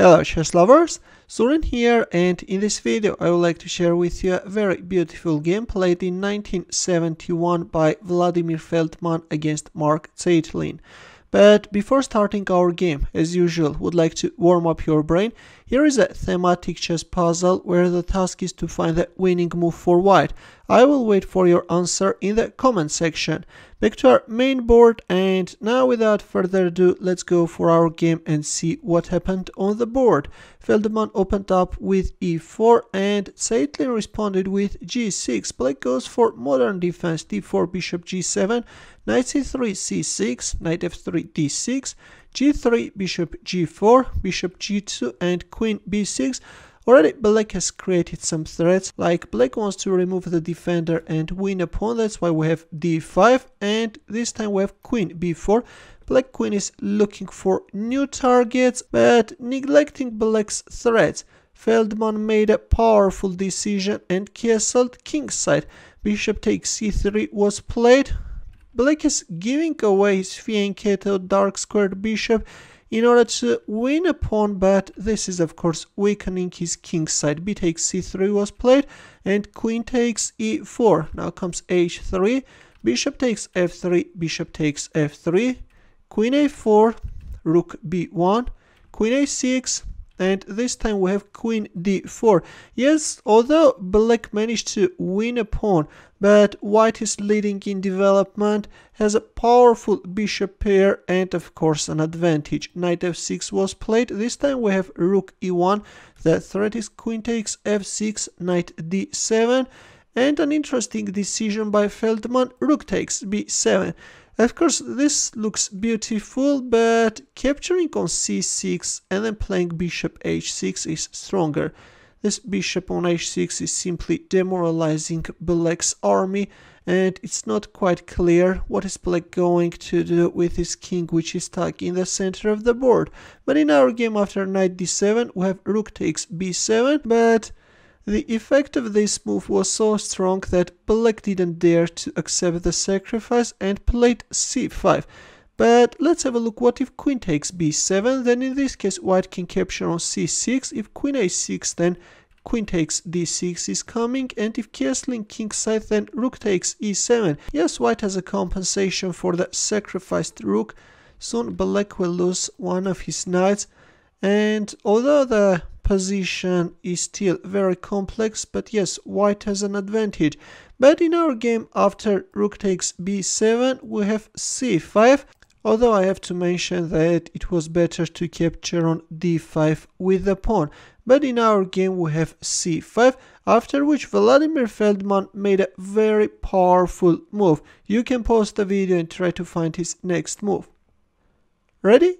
Hello chess lovers, Surin here and in this video I would like to share with you a very beautiful game played in 1971 by Vladimir Feldman against Mark Zeitlin. But before starting our game, as usual, would like to warm up your brain. Here is a thematic chess puzzle where the task is to find the winning move for white I will wait for your answer in the comment section. Back to our main board and now without further ado, let's go for our game and see what happened on the board. Feldman opened up with e4 and Saitlin responded with g6. Black goes for modern defense d4 bishop g7, knight c3 c6, knight f3 d6, g3 bishop g4, bishop g2 and queen b6. Already black has created some threats, like black wants to remove the defender and win a pawn, that's why we have d5 and this time we have queen b4. Black queen is looking for new targets, but neglecting black's threats. Feldman made a powerful decision and castled kingside. Bishop takes c3 was played. Black is giving away his fianchetto dark squared bishop in order to win a pawn, but this is of course weakening his king side. b takes c3 was played, and queen takes e4. Now comes h3, bishop takes f3, bishop takes f3, queen a4, rook b1, queen a6, and this time we have queen d4. Yes, although black managed to win a pawn, but white is leading in development, has a powerful bishop pair and of course an advantage. Knight f6 was played, this time we have rook e1, the threat is queen takes f6, knight d7, and an interesting decision by Feldman, rook takes b7. Of course, this looks beautiful, but capturing on c6 and then playing bishop h6 is stronger. This bishop on h6 is simply demoralizing black's army and it's not quite clear what is black going to do with his king which is stuck in the center of the board. But in our game after knight d7 we have rook takes b7 but the effect of this move was so strong that black didn't dare to accept the sacrifice and played c5. But let's have a look what if queen takes b7, then in this case white can capture on c6, if queen a6 then queen takes d6 is coming and if castling kingside then rook takes e7. Yes, white has a compensation for the sacrificed rook, soon black will lose one of his knights and although the position is still very complex, but yes, white has an advantage. But in our game, after rook takes b7, we have c5, although I have to mention that it was better to capture on d5 with the pawn. But in our game, we have c5, after which Vladimir Feldman made a very powerful move. You can pause the video and try to find his next move. Ready?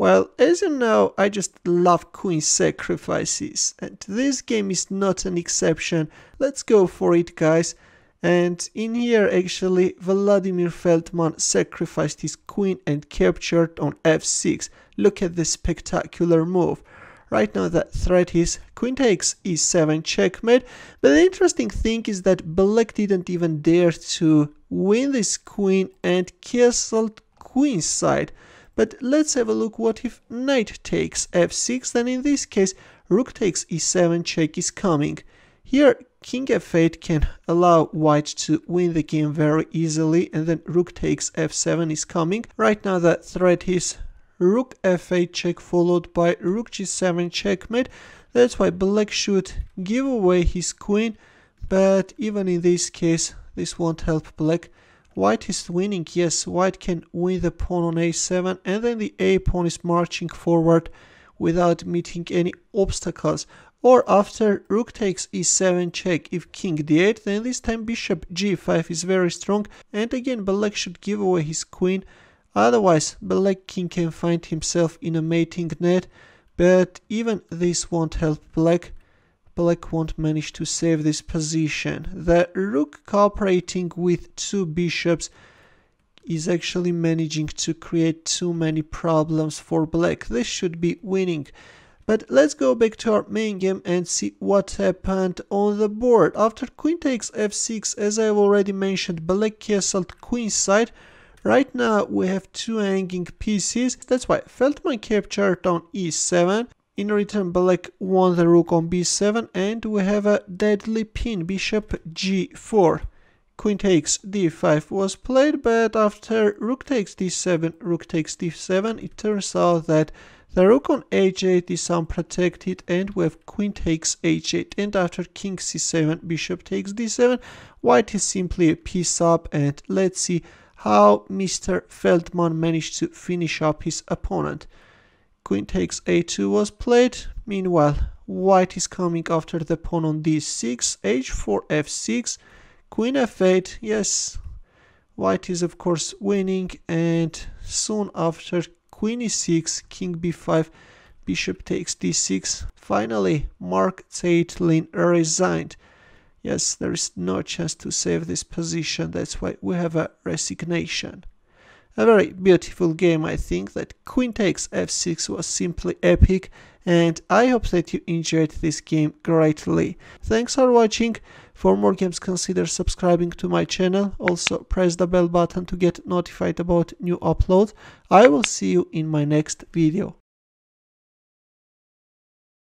Well, as you know, I just love queen sacrifices, and this game is not an exception. Let's go for it, guys. And in here, actually, Vladimir Feldman sacrificed his queen and captured on f6. Look at this spectacular move. Right now the threat is queen takes e7 checkmate, but the interesting thing is that black didn't even dare to win this queen and castled queen side. But let's have a look what if knight takes f6, then in this case rook takes e7, check is coming. Here king f8 can allow white to win the game very easily and then rook takes f7 is coming. Right now the threat is rook f8 check followed by rook g7 checkmate. That's why black should give away his queen but even in this case this won't help black White is winning, yes, white can win the pawn on a7 and then the a pawn is marching forward without meeting any obstacles. Or after rook takes e7 check, if king d8 then this time bishop g5 is very strong and again black should give away his queen, otherwise black king can find himself in a mating net, but even this won't help black Black won't manage to save this position. The rook cooperating with two bishops is actually managing to create too many problems for black. This should be winning. But let's go back to our main game and see what happened on the board. After queen takes f6, as I've already mentioned, black castled queenside. Right now we have two hanging pieces, that's why Feldman captured on e7, in return, black won the rook on b7 and we have a deadly pin, bishop g4. Queen takes d5 was played, but after rook takes d7, rook takes d7, it turns out that the rook on h8 is unprotected and we have queen takes h8 and after king c7, bishop takes d7, white is simply a piece up and let's see how Mr. Feldman managed to finish up his opponent. Queen takes a2 was played. Meanwhile, white is coming after the pawn on d6, h4, f6, queen f8. Yes, white is of course winning and soon after queen e6, king b5, bishop takes d6. Finally, Mark Zeitlin resigned. Yes, there is no chance to save this position, that's why we have a resignation. A very beautiful game I think that Queen takes f6 was simply epic and I hope that you enjoyed this game greatly. Thanks for watching, for more games consider subscribing to my channel, also press the bell button to get notified about new uploads. I will see you in my next video.